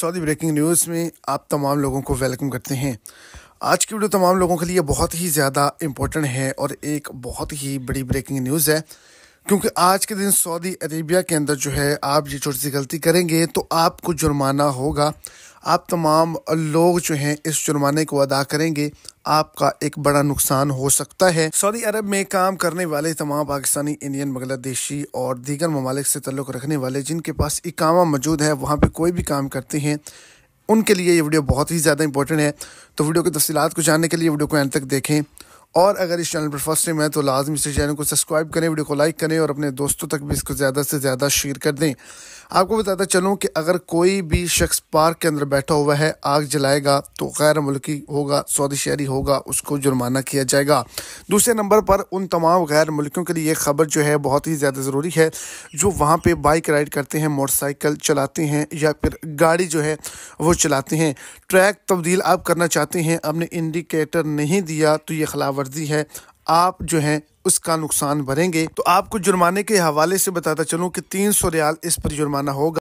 Saudi breaking news में आप तमाम लोगों को वेलकम करते हैं आज की वीडियो तमाम लोगों के लिए बहुत ही ज़्यादा इम्पोर्टेंट है और एक बहुत ही बड़ी ब्रेकिंग न्यूज़ है क्योंकि आज के दिन सऊदी अरेबिया के अंदर जो है आप ये छोटी सी गलती करेंगे तो आपको जुर्माना होगा आप तमाम लोग जो हैं इस जुर्माने को अदा करेंगे आपका एक बड़ा नुकसान हो सकता है सऊदी अरब में काम करने वाले तमाम पाकिस्तानी इंडियन बांग्लादेशी और दीगर ममालिक से तल्लुक़ रखने वाले जिनके पास इकामा मौजूद है वहाँ पर कोई भी काम करते हैं उनके लिए ये वीडियो बहुत ही ज़्यादा इंपॉर्टेंट है तो वीडियो की तफसीत को जानने के लिए वीडियो को एंड तक देखें और अगर इस चैनल पर फर्स्ट टाइम है तो लाजम इस चैनल को सब्सक्राइब करें वीडियो को लाइक करें और अपने दोस्तों तक भी इसको ज़्यादा से ज़्यादा शेयर कर दें आपको बताता चलूँ कि अगर कोई भी शख्स पार्क के अंदर बैठा हुआ है आग जलाएगा तो गैर मुल्की होगा सऊदी शहरी होगा उसको जुर्माना किया जाएगा दूसरे नंबर पर उन तमाम गैर मुल्कियों के लिए यह खबर जो है बहुत ही ज़्यादा ज़रूरी है जो वहाँ पर बाइक राइड करते हैं मोटरसाइकिल चलाते हैं या फिर गाड़ी जो है वो चलाते हैं ट्रैक तब्दील आप करना चाहते हैं आपने इंडिकेटर नहीं दिया तो ये खिलाफ वर्जी है आप जो हैं उसका नुकसान भरेंगे तो आपको जुर्माने के हवाले से बताता चलूँ कि तीन सौ रियाल इस पर जुर्माना होगा